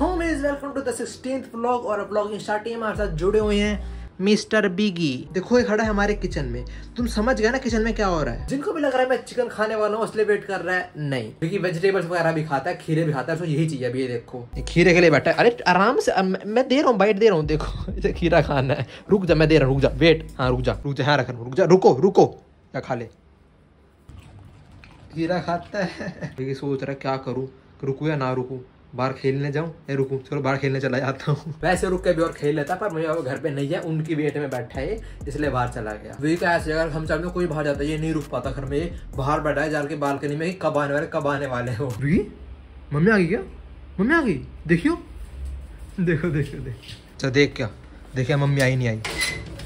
Welcome to the vlog और vlogging starting हमारे साथ जुड़े हुए हैं मिस्टर बिगी देखो ये खड़ा है हमारे किचन में तुम समझ गए ना किचन में क्या हो रहा है जिनको भी लग रहा है मैं चिकन खाने वाला हूँ इसलिए वेट कर रहा है नहीं क्योंकि वेजिटेबल्स वगैरह भी खाता है खीरे भी खाता है तो यही चाहिए अभी ये देखो खीरे के लिए बैठा है अरे आराम से मैं दे रहा हूँ बाइट दे रहा हूँ देखो खीरा खाना है रुक जा मैं दे रहा हूँ रुक जा वेट हाँ रुक जा रुक जा हाँ रख रुक जा रुको रुको क्या खा ले खीरा खाता है सोच रहा क्या करूँ रुकू या ना रुकू बाहर खेलने जाऊँ रुकू चलो बाहर खेलने चला जाता हूँ वैसे रुक के भी और खेल लेता पर मुझे घर पे नहीं है उनकी वेट में बैठा है इसलिए बाहर चला गया वही का ऐसे अगर हम चाहते कोई बाहर जाता है ये नहीं रुक पाता घर में बाहर बैठा है जाल के बालकनी में कब आने वाले कब आने वाले हो भी मम्मी आ गई क्या मम्मी आ गई देखियो देखो देखो देखो अच्छा देख क्या देखिए मम्मी आई नहीं आई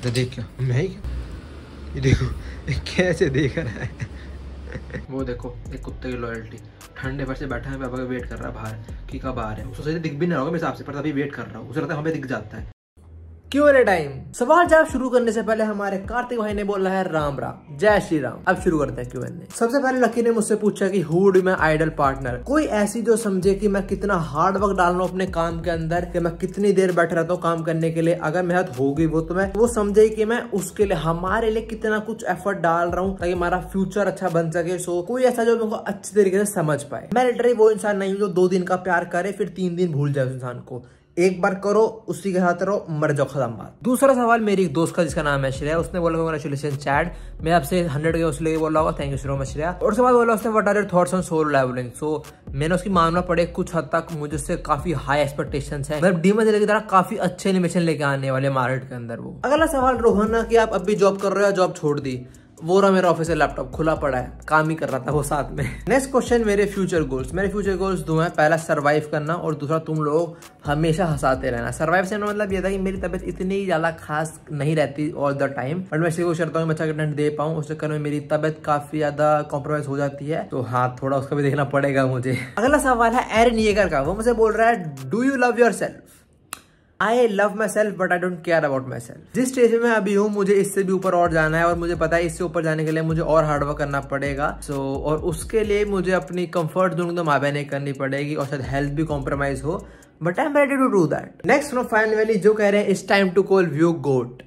तो देख क्या मम्मी आई क्या देखो कैसे देख रहा है वो देखो एक कुत्ते की लॉयल्टी ठंडे पर से बैठा है पापा का वेट कर रहा है बाहर कि कब आ रहे हैं उसको सही दिख भी नहीं होगा मेरे हिसाब से पर अभी वेट कर रहा हूँ उसे लगता है हमें दिख जाता है क्यूरे टाइम सवाल जवाब शुरू करने से पहले हमारे कार्तिक भाई ने बोला है राम राम जय श्री राम अब शुरू करते हैं क्यों एन सबसे पहले लकी ने मुझसे पूछा कि हु डू मैं आइडल पार्टनर कोई ऐसी जो समझे कि मैं कितना हार्ड वर्क डाल रहा हूँ अपने काम के अंदर कि मैं कितनी देर बैठ रहता हूँ काम करने के लिए अगर मेहनत होगी वो तो मैं वो समझे की मैं उसके लिए हमारे लिए कितना कुछ एफर्ट डाल रहा हूँ ताकि हमारा फ्यूचर अच्छा बन सके सो कोई ऐसा जो मेरे अच्छे तरीके से समझ पाए मैं लिटरी वो इंसान नहीं हूँ जो दो दिन का प्यार करे फिर तीन दिन भूल जाए उस इंसान को एक बार करो उसी के साथ रहो मर जाओ खत्म बात दूसरा सवाल मेरी एक दोस्त का जिसका नाम है श्रेया उसने बोला कंग्रेचुलेशन चैट मैं आपसे हंड्रेड के उसके लिए बोल रहा हूँ thank you so much Shreya और उसके बाद बोला उसने what are your thoughts on Solo Leveling so मैंने उसकी मामला पड़े कुछ हद तक मुझे उससे काफी हाई एक्सपेक्टेशन है मतलब डीमा जिले की तरह काफी अच्छे एनिमेशन लेके आने वाले मार्केट के अंदर वो अगला सवाल रोहन की आप अभी जॉब कर रहे हो या जॉब छोड़ दी वो रहा मेरा ऑफिस लैपटॉप खुला पड़ा है काम ही कर रहा था वो साथ में नेक्स्ट क्वेश्चन मेरे फ्यूचर गोल्स मेरे फ्यूचर गोल्स दो हैं पहला सर्वाइव करना और दूसरा तुम लोग हमेशा हंसाते रहना सर्वाइव से मतलब ये था कि मेरी तबीयत इतनी ज़्यादा खास नहीं रहती ऑल द टाइम बट मैं कोशिश करता हूँ मैं अच्छा कंटेंट दे पाऊँ उस चक्कर में मेरी तबियत काफ़ी ज़्यादा कॉम्प्रोमाइज हो जाती है तो हाँ थोड़ा उसका भी देखना पड़ेगा मुझे अगला सवाल है एरन येगर का वो मुझे बोल रहा है do you love yourself I love myself but I don't care about myself जिस स्टेज में अभी हूँ मुझे इससे भी ऊपर और जाना है और मुझे पता है इससे ऊपर जाने के लिए मुझे और हार्डवर्क करना पड़ेगा सो so, और उसके लिए मुझे अपनी कंफर्ट जोन तो माबेने करनी पड़ेगी और शायद हेल्थ भी कॉम्प्रोमाइज हो but I am ready to do that next from fine valley जो कह रहे हैं इस time to call view goat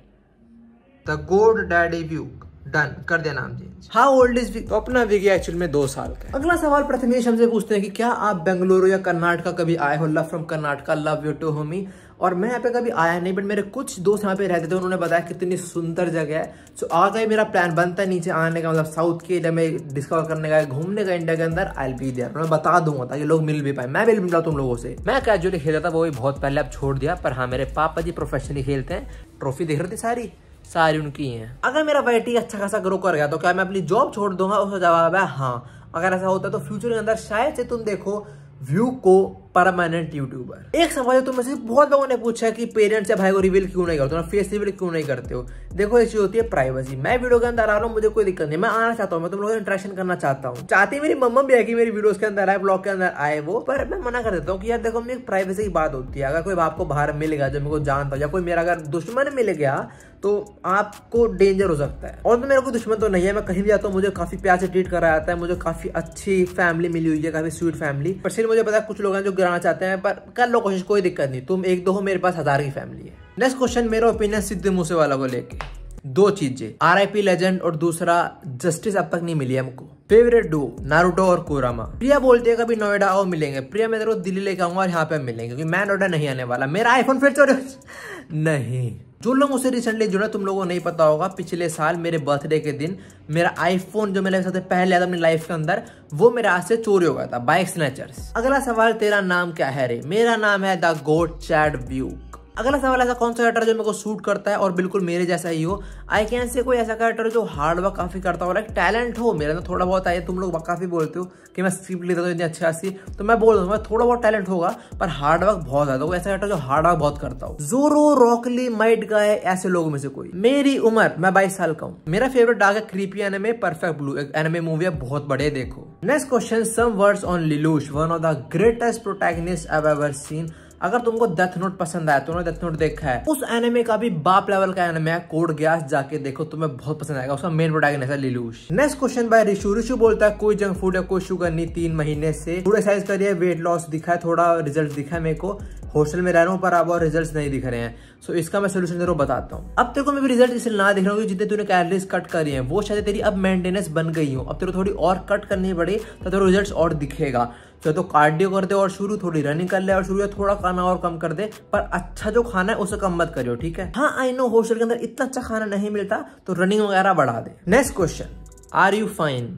the goat daddy view done कर दिया नाम चेंज हाउ ओल्ड इज तो अपना विगी एक्चुअल में दो साल का अगला सवाल प्रथमेश हमसे पूछते हैं कि क्या आप बेंगलुरु या कर्नाटका कभी आए हो love from Karnataka love you too homie और मैं यहाँ पे कभी आया नहीं बट मेरे कुछ दोस्त यहाँ पे रहते थे उन्होंने बताया कितनी सुंदर जगह है सो आ गए मेरा प्लान बनता है नीचे आने का मतलब साउथ के इंडिया में डिस्कवर करने का घूमने का इंडिया के अंदर आई बी देर मैं बता दूंगा ताकि लोग मिल भी पाए मैं भी मिला तुम लोगों से मैं कैजुअली खेलता था वो भी बहुत पहले अब छोड़ दिया पर हाँ मेरे पापा जी प्रोफेशनली खेलते हैं ट्रॉफी देख रहे थे सारी सारी उनकी हैं अगर मेरा वाइटी अच्छा खासा ग्रो कर गया तो क्या मैं अपनी जॉब छोड़ दूंगा उसका जवाब है हाँ अगर ऐसा होता है तो फ्यूचर के अंदर शायद से तुम देखो व्यू को परमानेंट यूट्यूबर एक सवाल है तो मुझसे बहुत लोगों ने पूछा कि पेरेंट्स या भाई को रिवील क्यों नहीं करते फेस रिवील क्यों नहीं करते हो देखो ये चीज होती है प्राइवेसी मैं वीडियो के अंदर आ रहा हूँ मुझे कोई दिक्कत नहीं मैं आना चाहता हूँ मैं तुम लोगों से इंट्रेक्शन करना चाहता हूँ चाहती मेरी मम्मा भी है कि मेरी वीडियो के अंदर आए ब्लॉग के अंदर आए वो पर मैं मना कर देता हूँ कि यार देखो मेरी प्राइवेसी की बात होती है अगर कोई आपको बाहर मिल गया जो मेरे को जानता या कोई मेरा अगर दुश्मन मिल गया तो आपको डेंजर हो सकता है और तो मेरा कोई दुश्मन तो नहीं है मैं कहीं भी जाता हूँ मुझे काफी प्यार से ट्रीट कराया जाता है मुझे काफी अच्छी फैमिली मिली हुई है काफी स्वीट फैमिली पर सिर्फ मुझे पता है कुछ लोग हैं जो कराना चाहते हैं पर कर लो कोशिश कोई दिक्कत नहीं तुम एक दो हो मेरे पास हज़ार की फैमिली है नेक्स्ट क्वेश्चन मेरा ओपिनियन सिद्धू मूसेवाला को लेके दो चीजें आर आई पी लेजेंड और दूसरा जस्टिस अब तक नहीं मिली हमको फेवरेट डू नारुतो और कोरामा प्रिया बोलती है कभी नोएडा आओ मिलेंगे प्रिया मैं तेरे दिल्ली लेके आऊंगा और यहाँ पे मिलेंगे क्योंकि मैं नोएडा नहीं आने वाला मेरा आईफोन फिर चोरी नहीं जो लोग उसे रिसेंटली जुड़े तुम लोगों को नहीं पता होगा पिछले साल मेरे बर्थडे के दिन मेरा आईफोन जो मेरे साथ पहले आया था अपनी लाइफ के अंदर वो मेरे हाथ से चोरी हो गया था बाइक स्नैचर्स अगला सवाल तेरा नाम क्या है रे मेरा नाम है द गोड चैड व्यू अगला सवाल ऐसा कौन सा कैरेक्टर जो मेरे को सूट करता है और बिल्कुल मेरे जैसा ही हो आई कैन से कोई ऐसा कैरेक्टर जो हार्ड वर्क काफ़ी करता हो लाइक टैलेंट हो मेरा ना थोड़ा बहुत आए तुम लोग काफ़ी बोलते हो कि मैं स्क्रिप्ट लेता हूँ तो इतनी अच्छी खासी तो मैं बोल दूँगा थोड़ा बहुत टैलेंट होगा पर हार्ड वर्क बहुत ज़्यादा होगा ऐसा कैरेक्टर जो हार्ड वर्क बहुत करता हो जोरो रॉकली माइट गाय ऐसे लोगों में से कोई मेरी उम्र मैं बाईस साल का हूँ मेरा फेवरेट डार्क है क्रीपी एनमे परफेक्ट ब्लू एक एनमे मूवी है बहुत बड़े देखो next question some words on Lelouch one of the greatest protagonist ev ever seen अगर तुमको डेथ नोट पसंद आया तुमने डेथ नोट देखा है उस एनिमे का भी बाप लेवल का एनिमे है कोड गैस जाके देखो तुम्हें बहुत पसंद आएगा उसका मेन प्रोडक्ट है Lelouch next question by Rishu Rishu बोलता है कोई जंक फूड या कोई शुगर नहीं तीन महीने से थोड़े साइज करिए वेट लॉस दिखा है थोड़ा रिजल्ट दिखा है मेरे को हॉस्टल में रह रहा हूँ पर अब और रिजल्ट नहीं दिख रहे हैं सो इसका मैं सोल्यूशन तेरे बताता हूँ अब तेरे को मैं रिजल्ट इसलिए ना दिख रहा हूँ जितने तूने कैलरीज कट करी है वो शायद तेरी अब मेंटेनेंस बन गई हो अब तेरे को थोड़ी और कट करनी पड़े तो तेरे रिजल्ट और दिखेगा तो, तो कार्डियो कर दे और शुरू थोड़ी रनिंग कर ले और शुरू थोड़ा खाना और कम कर दे पर अच्छा जो खाना है उसे कम मत करो ठीक है हाँ आई नो हॉस्टल के अंदर इतना अच्छा खाना नहीं मिलता तो रनिंग वगैरह बढ़ा दे next question are you fine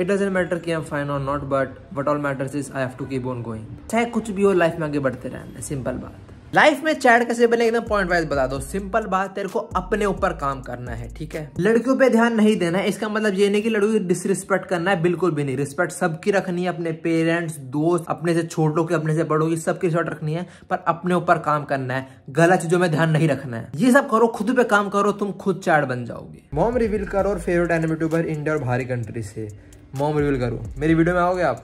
it doesn't matter कि आई एम फाइन और not but what all matters is I have to keep on going चाहे कुछ भी हो लाइफ में आगे बढ़ते रहना सिंपल बात लाइफ में चैट कैसे बने एकदम पॉइंट वाइज बता दो सिंपल बात तेरे को अपने ऊपर काम करना है ठीक है लड़कियों पे ध्यान नहीं देना है इसका मतलब ये नहीं कि लड़कियों की डिसरिस्पेक्ट करना है बिल्कुल भी नहीं रिस्पेक्ट सबकी रखनी है अपने पेरेंट्स दोस्त अपने से छोटों की अपने से बड़ों की सबकी रिस्पेक्ट रखनी है पर अपने ऊपर काम करना है गलत चीजों में ध्यान नहीं रखना है ये सब करो खुद पे काम करो तुम खुद चैट बन जाओगे मॉम रिवील करो और फेवरेट एनिमेटर इंडिया और बाहरी कंट्री से मोम रिव्यूल करूँ मेरी वीडियो में आओगे आप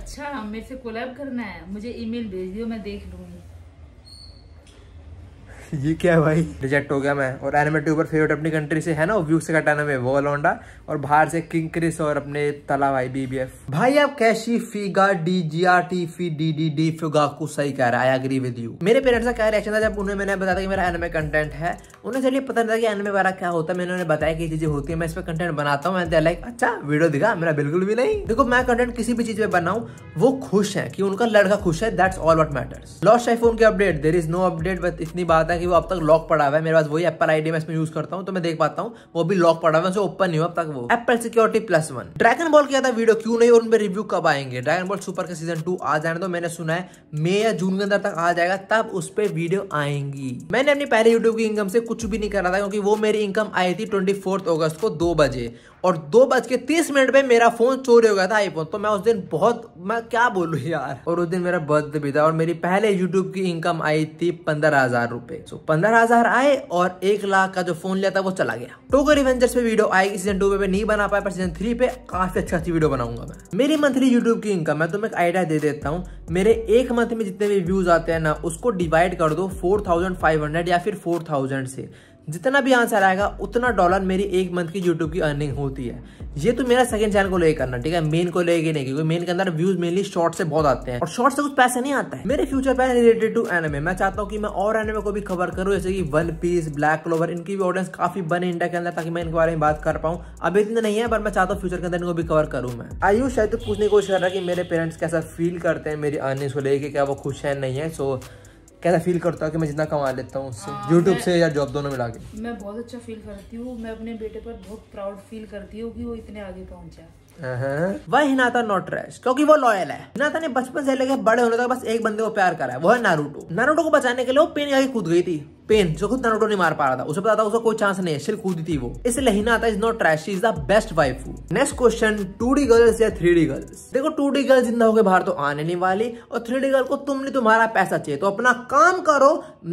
अच्छा मेरे से कोलैब करना है मुझे ईमेल भेज दियो मैं देख लूँगी ये क्या है भाई रिजेक्ट हो गया मैं और एनिमे ट्यूबर फेवरेट अपनी कंट्री से है ना व्यू से कटाना में वो लौंडा और बाहर से किंग क्रिस और अपने तला भाई बीबीएफ भाई आप कैशी फीगा डी जी आर टी फी डी डी डी फिगाकू सही कह रहा है आई अग्री विद यू मेरे पेरेंट्स का क्या रिएक्शन था जब उन्हें मैंने बताया कि मेरा एनमे कंटेंट है उन्हें चलिए पता नहीं था कि एनमे वाला क्या होता है मैंने उन्हें बताया कि चीजें होती है मैं इस पर कंटेंट बनाता हूँ मैंने लाइक अच्छा वीडियो दिखा मेरा बिल्कुल भी नहीं देखो मैं कंटेंट किसी भी चीज पे बनाऊँ वो खुश है कि उनका लड़का खुश है that's all what matters lost iPhone की update there is no update but इतनी बात है कि वो अब तक लॉक पड़ा हुआ है मेरे पास वही एप्पल आईडी मैं इसमें यूज करता हूँ तो मैं देख पाता हूँ वो भी लॉक पड़ा हुआ है ओपन नहीं हुआ अब तक वो Apple security plus one Dragon Ball किया था वीडियो क्यों नहीं और उनमें रिव्यू कब आएंगे ड्रैगन बॉल सुपर का सीजन टू आ जाने तो मैंने सुना है मे या जून के अंदर तक आ जाएगा तब उस पर वीडियो आएंगी मैंने अपनी पहले यूट्यूब की इनकम से कुछ भी नहीं करा था क्योंकि वो मेरी इनकम आई थी ट्वेंटी अगस्त को दो बजे और दो बज के तीस मिनट में मेरा फोन चोरी हो गया था आईफोन तो मैं उस दिन बहुत मैं क्या बोलूँ यार और उस दिन मेरा बर्थडे भी था और मेरी पहले यूट्यूब की इनकम आई थी पंद्रह हजार रुपए तो पंद्रह हजार आए और एक लाख का जो फोन लिया था वो चला गया टोकर इवेंजर्स पे वीडियो आएगी सीजन टू पे नहीं बना पाया पर सीजन थ्री पे काफी अच्छी अच्छी वीडियो बनाऊंगा मैं मेरी मंथली यूट्यूब की इनकम मैं तुम्हें एक आइडिया दे देता हूँ मेरे एक मंथ में जितने भी व्यूज आते हैं ना उसको डिवाइड कर दो फोर थाउजेंड फाइव हंड्रेड या फिर फोर थाउजेंड से जितना भी आंसर आएगा उतना डॉलर मेरी एक मंथ की यूट्यूब की अर्निंग होती है ये तो मेरा सेकंड चैनल को लेकर करना ठीक है मेन को लेके नहीं क्योंकि मेन के अंदर व्यूज मेनली शॉर्ट से बहुत आते हैं और शॉर्ट से कुछ पैसे नहीं आता है मेरे future plan related to anime मैं चाहता हूँ कि मैं और एनमे को भी कवर करूँ जैसे कि वन पीस ब्लैक क्लोवर इनकी भी ऑडियंस काफी बने इंडिया के अंदर ताकि मैं इनके बारे में बात कर पाऊँ अभी इतने नहीं है पर मैं चाहता हूँ फ्यूचर के अंदर इनको भी कवर करूँ मैं आयुष शायद पूछने की कोशिश कर रहा है कि मेरे पेरेंट्स कैसा फील करते हैं मेरी अर्निंग्स को लेकर क्या वो खुश है नहीं है सो कैसा फील करता है कि मैं जितना कमा लेता हूँ उससे यूट्यूब हाँ, से या जॉब दोनों मिला के मैं बहुत अच्छा फील करती हूँ मैं अपने बेटे पर बहुत प्राउड फील करती हूँ कि वो इतने आगे पहुँचा Uh-huh. वह हिनाता नॉट ट्रैश क्योंकि वो लॉयल है हिनाता ने बचपन से लेकर बड़े होने तक बस एक बंदे को प्यार करा है वो है नारूटो नारूटो को बचाने के लिए वो पेन आगे कूद गई थी पेन जो खुद नारूटो नहीं मार पा रहा था उसे पता था उसका कोई चांस नहीं है सिर्फ कूदी थी वो इसलिए Hinata is not trash is the best wife next question two D girls या थ्री डी गर्ल्स देखो टू डी गर्ल जिंदा होकर बाहर तो आने नहीं वाली और थ्री डी गर्ल को तुमने तुम्हारा पैसा चाहिए तो अपना काम करो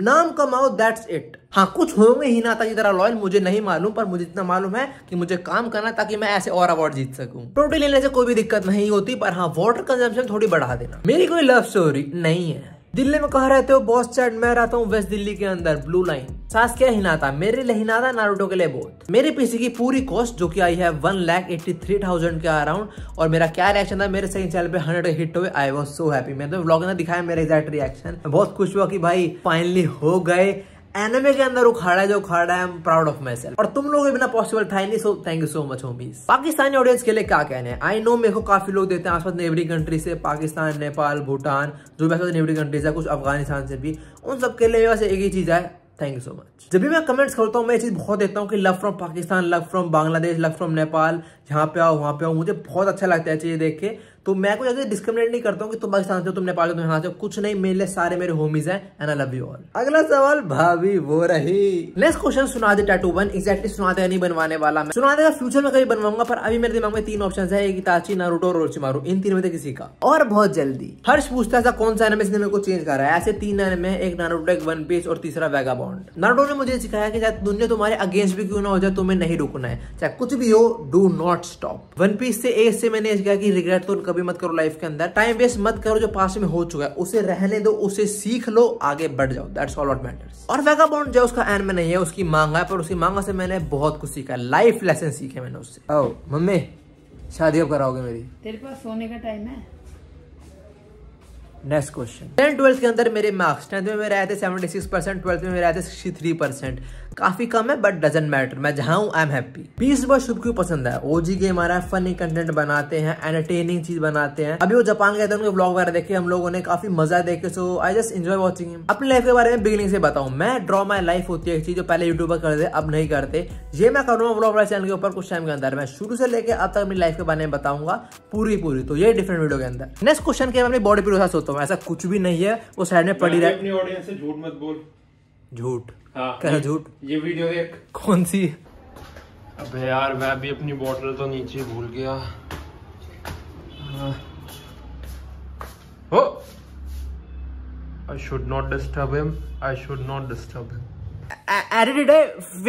नाम कमाओ दैट्स इट हाँ कुछ होंगे ही ना था तरह लॉयल मुझे नहीं मालूम पर मुझे इतना मालूम है कि मुझे काम करना ताकि मैं ऐसे और अवार्ड जीत सकूं प्रोटीन लेने से कोई भी दिक्कत नहीं होती पर हाँ वाटर कंजम्पशन थोड़ी बढ़ा देना मेरी कोई लव स्टोरी नहीं है दिल्ली में कहा रहते हो बॉस चैट मैं रहता हूँ वेस्ट दिल्ली के अंदर ब्लू लाइन सास क्या हिनाता मेरे लिए हिनाता नारुतो के लिए बहुत मेरे पीसी की पूरी कॉस्ट जो कि आई है one lakh eighty three thousand के अराउंड और मेरा क्या रिएक्शन था मेरे सेकंड चैनल पे हंड्रेड हिट हुए आई वॉज सो हैप्पी मैंने तो ब्लॉग ने दिखाया मेरा एग्जैक्ट रिएक्शन बहुत खुश हुआ कि भाई फाइनली हो गए एनिमे के अंदर उखाड़ा जो उखाड़ा है प्राउड ऑफ माई सेल्फ और तुम लोग बिना पॉसिबल था ही नहीं so thank you so much homies Pakistani audience के लिए क्या कहने आई नो मेरे को काफी लोग देते हैं आसपास नेबरिंग कंट्री से पाकिस्तान नेपाल भूटान जो भी आसपास नेबरिंग कंट्रीज है कुछ अफगानिस्तान से भी उन सबके लिए बस एक ही चीज है थैंक यू सो मच जब भी मैं कमेंट्स करता हूँ मैं ये चीज़ बहुत देखता हूँ कि love from Pakistan love from Bangladesh love from Nepal यहाँ पे आओ वहाँ पे आओ मुझे बहुत अच्छा लगता है चीज़ें देख के तो मैं कोई ऐसे डिस्क्रिमिनेट नहीं करता हूँ कि तुम पाकिस्तान से तुम नेपाल तुम यहाँ से कुछ नहीं मेरे लिए सारे मेरे होमीज हैं and I love you all अगला सवाल भाभी वो रही नेक्स्ट क्वेश्चन सुना दे टैटू बन एक्जैक्टली सुना दे नहीं बनवाने वाला मैं सुना देगा फ्यूचर में कभी बनवाऊंगा पर अभी मेरे दिमाग में तीन ऑप्शन है एक इताची नारूटो और ओरचिमारू इन तीन में से किसी का और बहुत जल्दी हर्ष पूछता था कौन सा एनिमे इसने मेरे को चेंज कर रहा है ऐसे तीन एनिमे एक नारूटो एक वन पीस और तीसरा वेगा बॉन्ड नारूटो ने मुझे सिखाया कि दुनिया तुम्हारे अगेंस्ट भी क्यों ना हो जाए तुम्हें नहीं रुकना है चाहे कुछ भी हो do not not stop One Piece से ए से मैंने कहा कि रिग्रेट तो कभी मत करो लाइफ के अंदर टाइम वेस्ट मत करो जो पास में हो चुका है उसे रहने दो उसे सीख लो आगे बढ़ जाओ दैट्स ऑल वॉट मैटर और वेगा बॉन्ड जो उसका एन में नहीं है उसकी मांगा है पर उसकी मांगा से मैंने बहुत कुछ सीखा लाइफ लेसन सीखे मैंने उससे ओ मम्मी शादी अब कराओगे मेरी तेरे पास सोने का टाइम है नेक्स्ट क्वेश्चन टेंथ ट्वेल्थ के अंदर मेरे मार्क्स टेंथ में मेरे आए थे 76 परसेंट ट्वेल्थ में मेरे आए थे 63 परसेंट काफी कम है बट डजेंट मैटर मैं जहां हूँ आई एम हैप्पी बीस बार शुभ क्यों पसंद है ओजी गेम आ रहा है फनी कंटेंट बनाते हैं एंटरटेनिंग चीज बनाते हैं अभी वो जापान गए थे उनके ब्लॉग वगैरह देखे हम लोगों ने काफी मजा देखे so I just enjoy watching अपनी लाइफ के बारे में बिगनिंग से बताऊँ मैं ड्रॉ माई लाइफ होती है एक चीज जो पहले यूट्यूबर करते अब नहीं करते ये मैं करूँगा ब्लॉग वाले चैनल के ऊपर कुछ टाइम के अंदर मैं शुरू से लेकर अब तक अपनी लाइफ के बारे में बताऊंगा पूरी पूरी तो ये डिफरेंट वीडियो के अंदर नेक्स्ट क्वेश्चन के अपनी बॉडी पर सोचता हूँ ऐसा कुछ भी नहीं है वो साइड में पड़ी रहे झूठ हाँ, झूठ ये वीडियो देख कौन सी अबे यार मैं भी अपनी बोतल तो नीचे भूल गया I should not disturb him I should not disturb him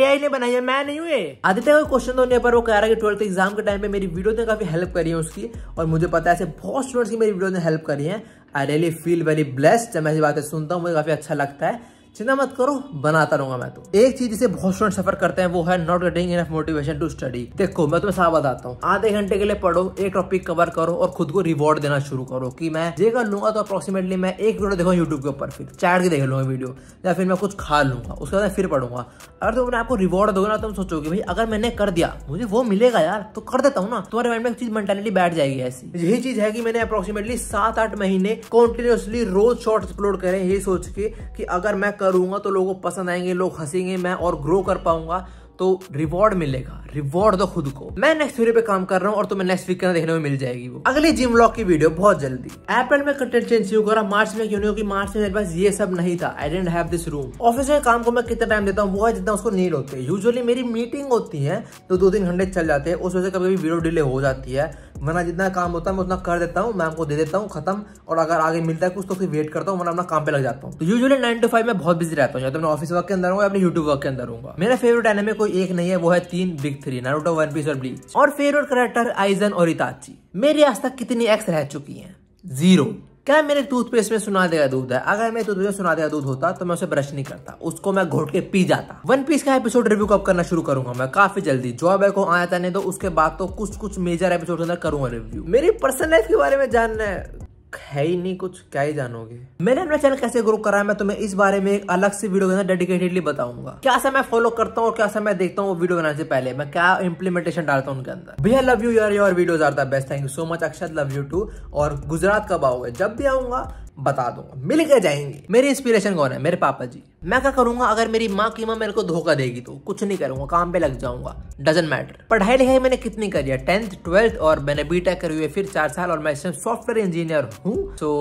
AI ने बनाई है मैं नहीं हूँ आदित्य का क्वेश्चन तो होने पर वो कह रहा है कि ट्वेल्थ एग्जाम के टाइम पे मेरी वीडियो ने काफी हेल्प करी है उसकी और मुझे पता है ऐसे बहुत स्टूडेंट्स की मेरी वीडियो ने हेल्प करी है I really feel very blessed जब मैं ऐसी बातें सुनता हूँ मुझे काफी अच्छा लगता है चिंता मत करो बनाता रहूंगा मैं तो एक चीज जिसे बहुत स्टूडेंट सफर करते हैं वो है not getting enough motivation to study देखो मैं तुम्हें साफ बताता हूँ आधे घंटे के लिए पढ़ो एक टॉपिक कवर करो और खुद को रिवॉर्ड देना शुरू करो कि मैं ये कर लूंगा तो अप्रोक्सीमेटली मैं एक वीडियो देखूँ यूट्यूब के ऊपर फिर चैट की देख लूंगा वीडियो या फिर मैं कुछ खा लूंगा उसके बाद फिर पढ़ूंगा अगर तुम अपने आपको रिवॉर्ड दोगे ना तुम सोचोगे भाई अगर मैंने कर दिया मुझे वो मिलेगा यार तो कर देता हूँ ना तुम्हारे माइंड में चीज मेंटेलिटी बैठ जाएगी ऐसी यही चीज है कि मैंने अप्रोक्सीमेटली सात आठ महीने कॉन्टिन्यूसली रोज शॉर्ट अपलोड करे ये सोच के कि अगर मैं करूँगा तो लोगों को पसंद आएंगे लोग हंसेंगे मैं और ग्रो कर पाऊँगा तो रिवॉर्ड मिलेगा रिवॉर्ड दो खुद को मैं नेक्स्ट वीडियो पे काम कर रहा हूँ और तुम्हें नेक्स्ट वीक के देखने में मिल जाएगी वो अगली जिम ब्लॉक की वीडियो बहुत जल्दी अप्रैल में कंटेंट चेंज शुरू करा मार्च में क्यों नहीं होगी मार्च में मेरे पास ये सब नहीं था I didn't have this room office के काम को मैं कितना टाइम देता हूँ वो है जितना उसको नील होती है यूजली मेरी मीटिंग होती है तो दो तीन घंटे चल जाते हैं उस वजह से कभी वीडियो डिले हो जाती है वरना जितना काम होता है मैं उतना कर देता हूँ मैम आपको दे देता हूँ खत्म और अगर आगे मिलता है कुछ तो फिर वेट करता हूँ वरना अपना काम पे लग जाता हूँ तो यूजुअली नाइन टू फाइव में बहुत बिजी रहता हूँ या तो मैं ऑफिस वर्क के अंदर हूँ या अपने यूट्यूब वर्क के अंदर हूँ मेरा फेवरेट एनिमे कोई एक नहीं है वो है तीन big three Naruto One Piece और ब्लीच और फेवरेट करेक्टर आइजन और इताची मेरी आज तक कितनी एक्स रह चुकी है जीरो क्या मेरे टूथपेस्ट में सुना देगा दूध है अगर मेरे टूथपेस्ट में सुना देगा दूध होता तो मैं उसे ब्रश नहीं करता उसको मैं घोट के पी जाता वन पीस का एपिसोड रिव्यू कब करना शुरू करूंगा मैं काफी जल्दी जो अब आया था नहीं तो उसके बाद तो कुछ कुछ मेजर एपिसोड के अंदर करूंगा रिव्यू मेरी पर्सनल लाइफ के बारे में जानना है है ही नहीं कुछ क्या ही जानोगे मैंने अपना चैनल कैसे ग्रो करा है मैं तुम्हें इस बारे में एक अलग से वीडियो के अंदर डेडिकेटेडली बताऊंगा क्या सा मैं फॉलो करता हूँ और क्या सा मैं देखता हूँ वीडियो बनाने से पहले मैं क्या इंप्लीमेंटेशन डालता हूँ उनके अंदर भैया लव यू यार your video are the best thank you so much Akshat love you too और गुजरात कब आओगे जब भी आऊंगा बता दूंगा मिल के जाएंगे मेरी इंस्पिरेशन कौन है मेरे पापा जी मैं क्या करूंगा अगर मेरी माँ की माँ मेरे को धोखा देगी तो कुछ नहीं करूंगा काम पे लग जाऊंगा डजेंट मैटर पढ़ाई लिखाई मैंने कितनी करी है टेंथ ट्वेल्थ और मैंने बी टेक करी हुई है फिर चार साल और मैं सॉफ्टवेयर इंजीनियर हूँ तो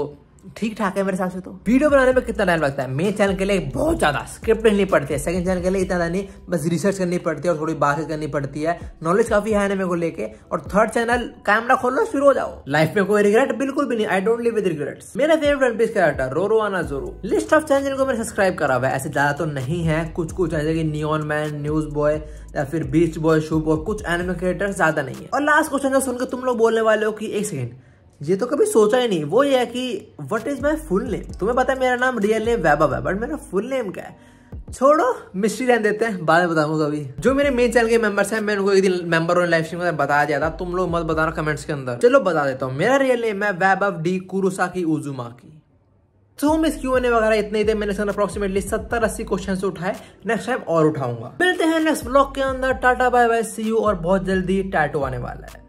ठीक ठाक है मेरे हिसाब से तो वीडियो बनाने में कितना टाइम लगता है मेरे चैनल के लिए बहुत ज्यादा स्क्रिप्ट नहीं पड़ती है सेकंड चैनल के लिए इतना नहीं बस रिसर्च करनी पड़ती है और थोड़ी बात करनी पड़ती है नॉलेज काफी है मेरे को लेके और थर्ड चैनल कैमरा खोलो शुरू हो जाओ लाइफ में कोई रिग्रेट बिल्कुल भी नहीं I don't live with regret मेरा favourite One Piece character Roronoa Zoro list of channel को मैंने सब्सक्राइब करा हुआ है ऐसे ज्यादा तो नहीं है कुछ कुछ जैसे की नियोन मैन न्यूज बॉय या फिर बीच बॉय शू बॉय कुछ एनिमेटर क्रिएटर ज्यादा नहीं है और लास्ट क्वेश्चन सुनकर तुम लोग बोलने वाले हो कि एक सेकेंड ये तो कभी सोचा ही नहीं वो ये है कि what is my full name तुम्हें पता है मेरा नाम रियल नेम वैभव है बट मेरा फुल नेम क्या है छोड़ो मिस्ट्री रहने देते हैं बाद में बताऊंगा अभी जो मेरे मेन चैनल के मेंबर्स हैं मैं उनको एक दिन मेंबर और लाइव स्ट्रीम में बताया दिया था तुम लोग मत बताना कमेंट्स के अंदर चलो बता देता हूँ मेरा रियल नेम है वैभव डी कुरुसाकी की तो हम इस क्यू एन वगैरह इतने ही थे मैंने इसके अप्रोक्सीमेटली सत्तर अस्सी क्वेश्चन उठाए नेक्स्ट टाइम और उठाऊंगा मिलते हैं नेक्स्ट ब्लॉग के अंदर tata bye bye see you और बहुत जल्दी टैटो आने वाला है